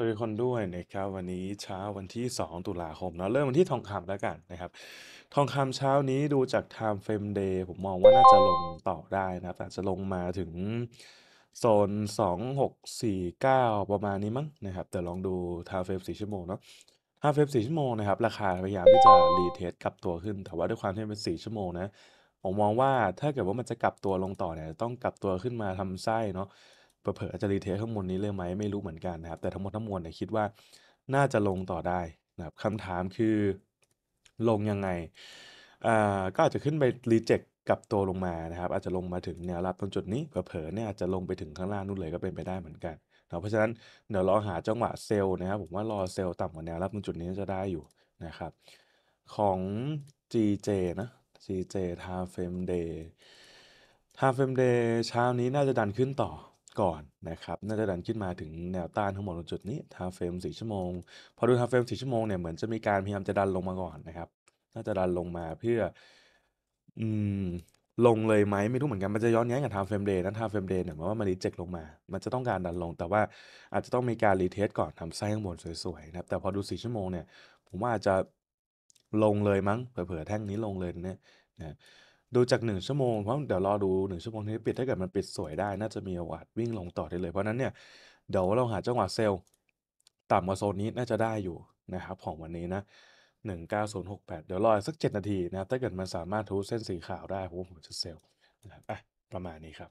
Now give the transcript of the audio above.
สวัสดีคนด้วยนะครับวันนี้เช้าวันที่ 2 ตุลาคมเนาะเริ่มวันที่ทองคำแล้วกันนะครับ ทองคำเช้านี้ดูจาก Time Frame Day ผมมองว่าน่าจะลงต่อได้นะครับอาจจะลงมาถึงโซน 2649 ประมาณนี้มั้งนะครับแต่ลองดู Time Frame 4ชั่วโมงเนาะ Time Frame 4ชั่วโมงนะครับราคาพยายามที่จะรีเทสกลับตัวขึ้น แต่ว่าด้วยความที่เป็น 4 ชั่วโมงนะผมมองว่าถ้าเกิดว่ามันจะกลับตัวลงต่อเนี่ยต้องกลับตัวขึ้นมาทำไส้เนาะเผ่อจะรีเทสข้างบนนี้เลยไหมไม่รู้เหมือนกันนะครับ แต่ทั้งหมดทั้งมวลเนี่ยคิดว่าน่าจะลงต่อได้นะครับคำถามคือลงยังไงอ่าก็อาจจะขึ้นไปรีเจ็คกับตัวลงมานะครับอาจจะลงมาถึงแนวรับตรงจุดนี้ เผ่อเนี่ยอาจจะลงไปถึงข้างล่างนู่นเลยก็เป็นไปได้เหมือนกัน เพราะฉะนั้นเดี๋ยวรอหาจังหวะเซลล์นะครับผมว่ารอเซลล์ต่ำกว่าแนวรับตรงจุดนี้จะได้อยู่นะครับของ GJ นะ GJ Time Frame Day Time Frame Day เช้านี้น่าจะดันขึ้นต่อก่อนนะครับ น่าจะดันขึ้นมาถึงแนวต้านทั้งหมดตรงจุดนี้ทาเฟรม4ชั่วโมงพอดูทาเฟรม4ชั่วโมงเนี่ยเหมือนจะมีการพยายามจะดันลงมาก่อนนะครับน่าจะดันลงมาเพื่ออืมลงเลยไหมไม่รู้เหมือนกันมันจะย้อนแย้งกับทาเฟรมเดย์นะทาเฟรมเดย์เนี่ยมว่ามันรีเจ็คลงมา มันจะต้องการดันลง แต่ว่าอาจจะต้องมีการรีเทสก่อนทำไส้ข้างบนสวยๆนะครับแต่พอดู4ชั่วโมงเนี่ยผมว่าอาจจะลงเลยมั้งเผื่อแท่งนี้ลงเลยเนี่ยนะดูจาก 1 ชั่วโมงเพราะเดี๋ยวรอดู 1 ชั่วโมงนี้ปิดถ้าเกิดมันปิดสวยได้น่าจะมีโอกาสวิ่งลงต่อได้เลยเพราะนั้นเนี่ยเดี๋ยวเราหาจังหวะเซลล์ต่ำกว่าโซนนี้น่าจะได้อยู่นะครับ ของวันนี้นะ 19068 เดี๋ยวรอสัก 7 นาทีนะถ้าเกิดมันสามารถทุเส้นสีขาวได้ ผมจะเซลล์นะครับอ่ะประมาณนี้ครับ